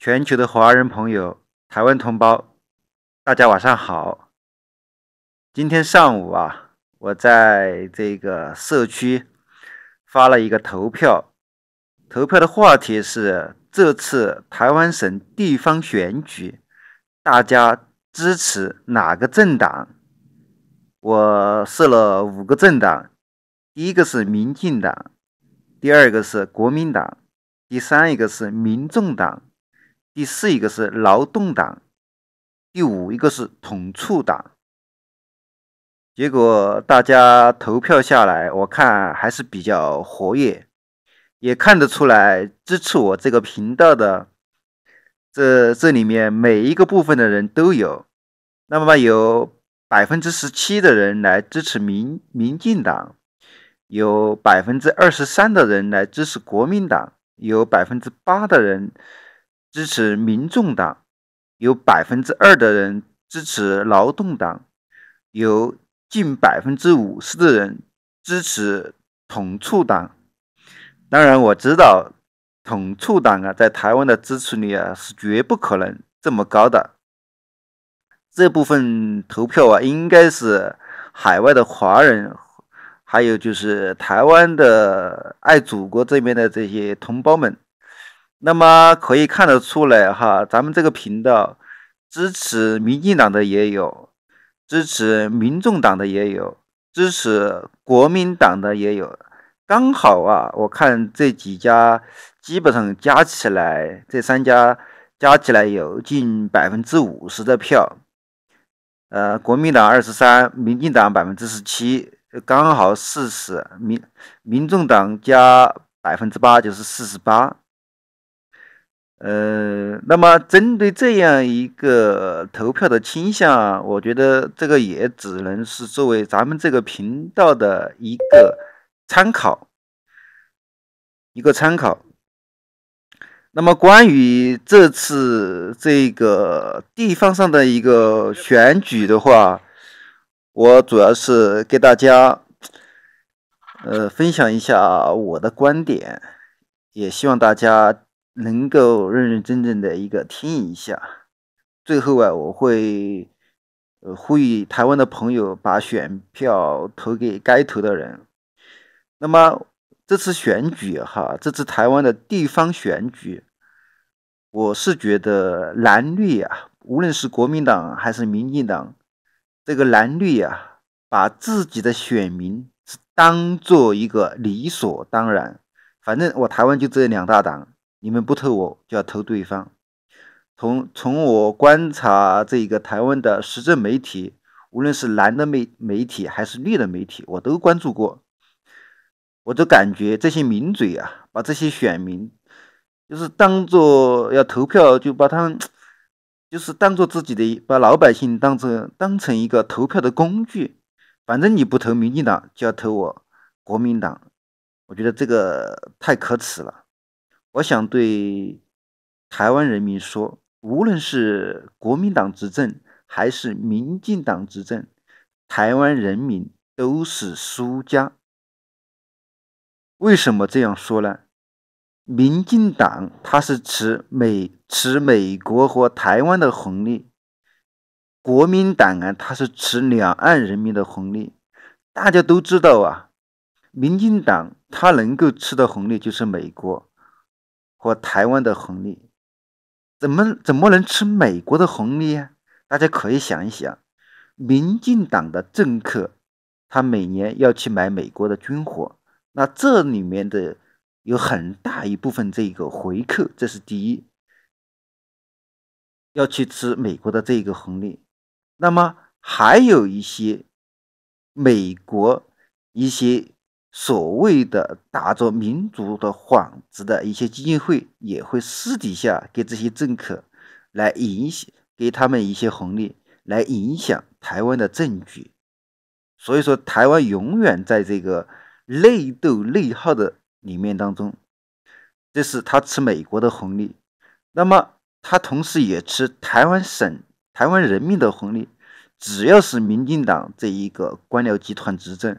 全球的华人朋友，台湾同胞，大家晚上好。今天上午啊，我在这个社区发了一个投票，投票的话题是这次台湾省地方选举，大家支持哪个政党？我设了五个政党，第一个是民进党，第二个是国民党，第三一个是民众党。第四一个是劳动党，第五一个是统促党。结果大家投票下来，我看还是比较活跃，也看得出来支持我这个频道的这这里面每一个部分的人都有。那么有百分之十七的人来支持民民进党，有百分之二十三的人来支持国民党，有百分之八的人。支持民众党有百分之二的人支持劳动党，有近百分之五十的人支持统促党。当然，我知道统促党啊，在台湾的支持率啊是绝不可能这么高的。这部分投票啊，应该是海外的华人，还有就是台湾的爱祖国这边的这些同胞们。那么可以看得出来哈，咱们这个频道支持民进党的也有，支持民众党的也有，支持国民党的也有。刚好啊，我看这几家基本上加起来，这三家加起来有近百分之五十的票。呃，国民党二十三，民进党百分之十七，刚好四十。民民众党加百分之八就是四十八。呃，那么针对这样一个投票的倾向啊，我觉得这个也只能是作为咱们这个频道的一个参考，一个参考。那么关于这次这个地方上的一个选举的话，我主要是给大家，呃，分享一下我的观点，也希望大家。能够认认真真的一个听一下，最后啊，我会呃呼吁台湾的朋友把选票投给该投的人。那么这次选举哈，这次台湾的地方选举，我是觉得蓝绿啊，无论是国民党还是民进党，这个蓝绿啊，把自己的选民是当做一个理所当然。反正我台湾就这两大党。你们不投我，就要投对方。从从我观察这个台湾的时政媒体，无论是蓝的媒媒体还是绿的媒体，我都关注过。我都感觉这些名嘴啊，把这些选民就是当做要投票，就把他就是当做自己的，把老百姓当成当成一个投票的工具。反正你不投民进党，就要投我国民党。我觉得这个太可耻了。我想对台湾人民说，无论是国民党执政还是民进党执政，台湾人民都是输家。为什么这样说呢？民进党他是持美持美国和台湾的红利，国民党啊他是持两岸人民的红利。大家都知道啊，民进党他能够吃的红利就是美国。和台湾的红利，怎么怎么能吃美国的红利啊？大家可以想一想，民进党的政客，他每年要去买美国的军火，那这里面的有很大一部分这个回扣，这是第一，要去吃美国的这个红利。那么还有一些美国一些。所谓的打着民族的幌子的一些基金会，也会私底下给这些政客来影响，给他们一些红利，来影响台湾的政局。所以说，台湾永远在这个内斗内耗的里面当中，这是他吃美国的红利。那么，他同时也吃台湾省、台湾人民的红利。只要是民进党这一个官僚集团执政。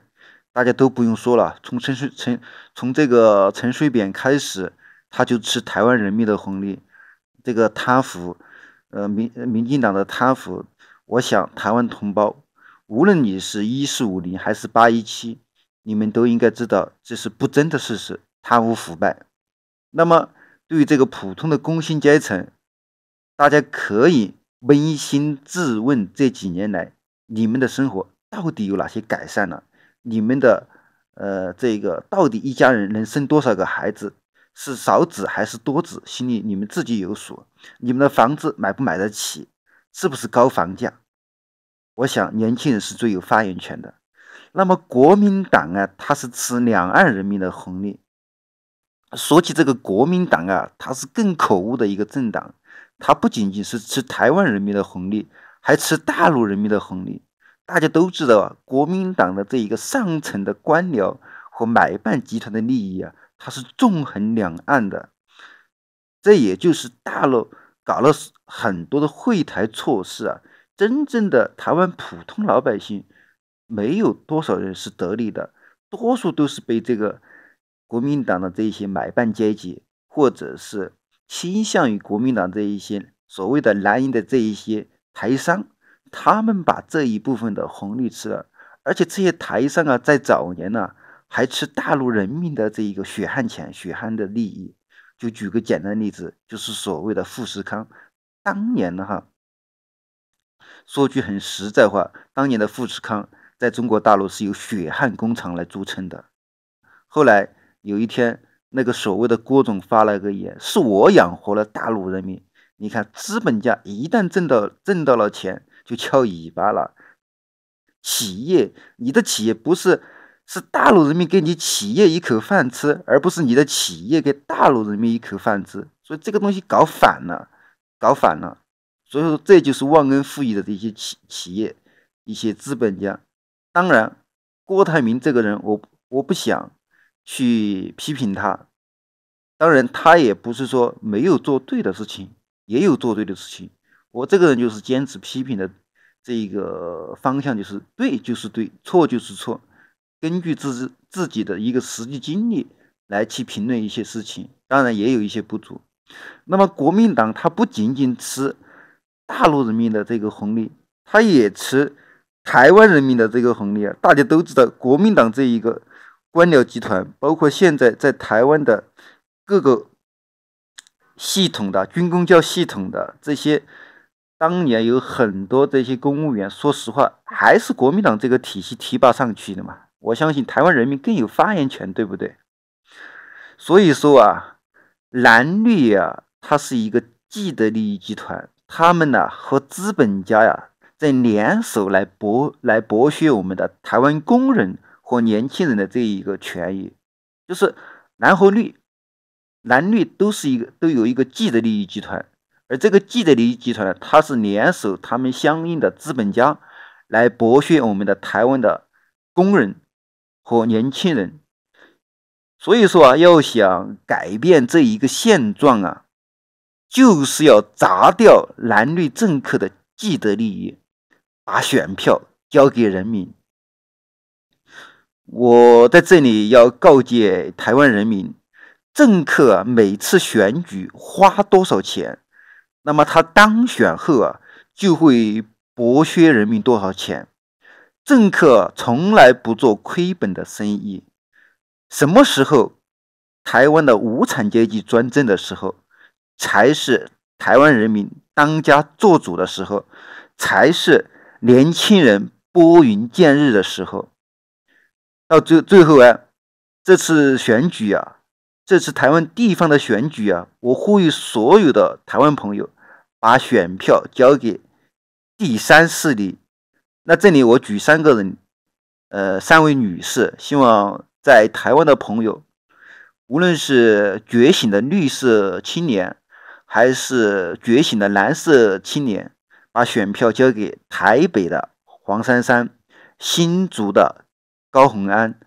大家都不用说了，从陈水陈从这个陈水扁开始，他就吃台湾人民的红利。这个贪腐，呃民民进党的贪腐，我想台湾同胞，无论你是一四五零还是八一七，你们都应该知道这是不争的事实，贪污腐败。那么对于这个普通的工薪阶层，大家可以扪心自问，这几年来你们的生活到底有哪些改善了？你们的呃，这个到底一家人能生多少个孩子，是少子还是多子，心里你们自己有数。你们的房子买不买得起，是不是高房价？我想年轻人是最有发言权的。那么国民党啊，他是吃两岸人民的红利。说起这个国民党啊，他是更可恶的一个政党，他不仅仅是吃台湾人民的红利，还吃大陆人民的红利。大家都知道，啊，国民党的这一个上层的官僚和买办集团的利益啊，它是纵横两岸的。这也就是大陆搞了很多的会台措施啊，真正的台湾普通老百姓没有多少人是得利的，多数都是被这个国民党的这些买办阶级，或者是倾向于国民党这一些所谓的“蓝营”的这一些台商。他们把这一部分的红利吃了，而且这些台商啊，在早年呢，还吃大陆人民的这一个血汗钱、血汗的利益。就举个简单的例子，就是所谓的富士康，当年呢，哈，说句很实在话，当年的富士康在中国大陆是由血汗工厂来著称的。后来有一天，那个所谓的郭总发了个言：“是我养活了大陆人民。”你看，资本家一旦挣到挣到了钱，就翘尾巴了。企业，你的企业不是是大陆人民给你企业一口饭吃，而不是你的企业给大陆人民一口饭吃。所以这个东西搞反了，搞反了。所以说这就是忘恩负义的这些企企业，一些资本家。当然，郭台铭这个人，我我不想去批评他。当然，他也不是说没有做对的事情，也有做对的事情。我这个人就是坚持批评的这个方向，就是对就是对，错就是错，根据自自己的一个实际经历来去评论一些事情，当然也有一些不足。那么国民党它不仅仅吃大陆人民的这个红利，它也吃台湾人民的这个红利啊！大家都知道，国民党这一个官僚集团，包括现在在台湾的各个系统的军工教系统的这些。当年有很多这些公务员，说实话，还是国民党这个体系提拔上去的嘛。我相信台湾人民更有发言权，对不对？所以说啊，蓝绿啊，它是一个既得利益集团，他们呢和资本家呀在联手来剥来剥削我们的台湾工人和年轻人的这一个权益，就是蓝和绿，蓝绿都是一个都有一个既得利益集团。而这个既得利益集团呢，它是联手他们相应的资本家，来剥削我们的台湾的工人和年轻人。所以说啊，要想改变这一个现状啊，就是要砸掉蓝绿政客的既得利益，把选票交给人民。我在这里要告诫台湾人民：，政客每次选举花多少钱？那么他当选后啊，就会剥削人民多少钱？政客从来不做亏本的生意。什么时候台湾的无产阶级专政的时候，才是台湾人民当家做主的时候，才是年轻人拨云见日的时候。到最最后啊，这次选举啊。这次台湾地方的选举啊，我呼吁所有的台湾朋友把选票交给第三势力。那这里我举三个人，呃，三位女士，希望在台湾的朋友，无论是觉醒的绿色青年，还是觉醒的蓝色青年，把选票交给台北的黄珊珊、新竹的高鸿安、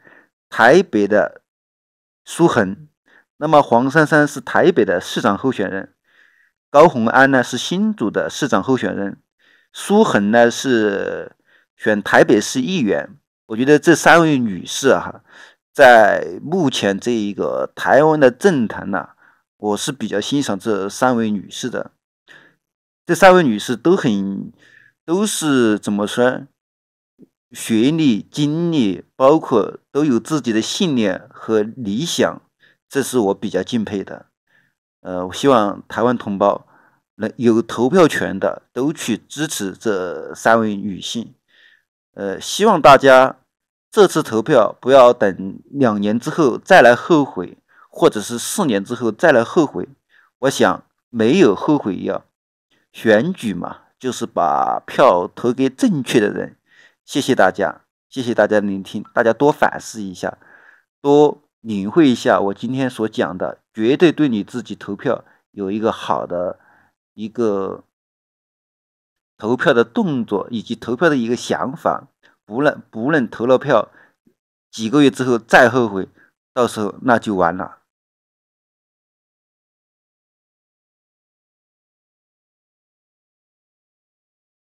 台北的苏恒。那么黄珊珊是台北的市长候选人，高红安呢是新竹的市长候选人，苏恒呢是选台北市议员。我觉得这三位女士啊，在目前这一个台湾的政坛呢，我是比较欣赏这三位女士的。这三位女士都很都是怎么说？学历、经历，包括都有自己的信念和理想。这是我比较敬佩的，呃，我希望台湾同胞能有投票权的都去支持这三位女性，呃，希望大家这次投票不要等两年之后再来后悔，或者是四年之后再来后悔。我想没有后悔药。选举嘛，就是把票投给正确的人。谢谢大家，谢谢大家聆听，大家多反思一下，多。领会一下我今天所讲的，绝对对你自己投票有一个好的一个投票的动作，以及投票的一个想法。不能，不能投了票，几个月之后再后悔，到时候那就完了。